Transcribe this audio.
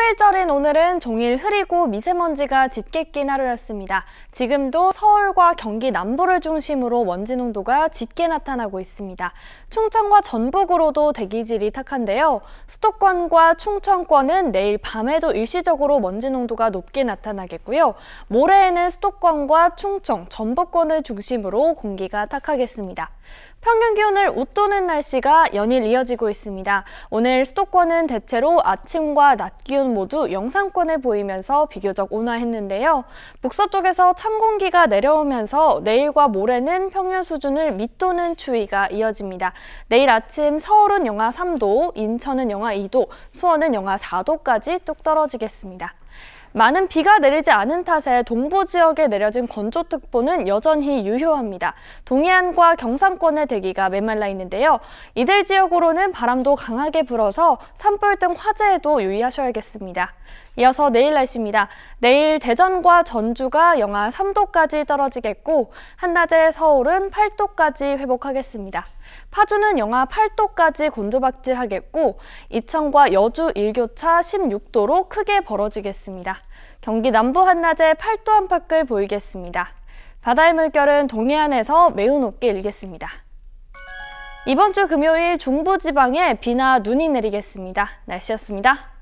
3일절인 오늘은 종일 흐리고 미세먼지가 짙게 낀 하루였습니다. 지금도 서울과 경기 남부를 중심으로 먼지 농도가 짙게 나타나고 있습니다. 충청과 전북으로도 대기질이 탁한데요. 수도권과 충청권은 내일 밤에도 일시적으로 먼지 농도가 높게 나타나겠고요. 모레에는 수도권과 충청, 전북권을 중심으로 공기가 탁하겠습니다. 평균 기온을 웃도는 날씨가 연일 이어지고 있습니다. 오늘 수도권은 대체로 아침과 낮 기온 모두 영상권에 보이면서 비교적 온화했는데요. 북서쪽에서 찬 공기가 내려오면서 내일과 모레는 평년 수준을 밑도는 추위가 이어집니다. 내일 아침 서울은 영하 3도, 인천은 영하 2도, 수원은 영하 4도까지 뚝 떨어지겠습니다. 많은 비가 내리지 않은 탓에 동부 지역에 내려진 건조특보는 여전히 유효합니다. 동해안과 경상권의 대기가 메말라 있는데요. 이들 지역으로는 바람도 강하게 불어서 산불 등 화재에도 유의하셔야겠습니다. 이어서 내일 날씨입니다. 내일 대전과 전주가 영하 3도까지 떨어지겠고 한낮에 서울은 8도까지 회복하겠습니다. 파주는 영하 8도까지 곤두박질하겠고 이천과 여주 일교차 16도로 크게 벌어지겠습니다. 보겠습니다. 경기 남부 한낮에 8도 안팎을 보이겠습니다. 바다의 물결은 동해안에서 매우 높게 일겠습니다. 이번 주 금요일 중부지방에 비나 눈이 내리겠습니다. 날씨였습니다.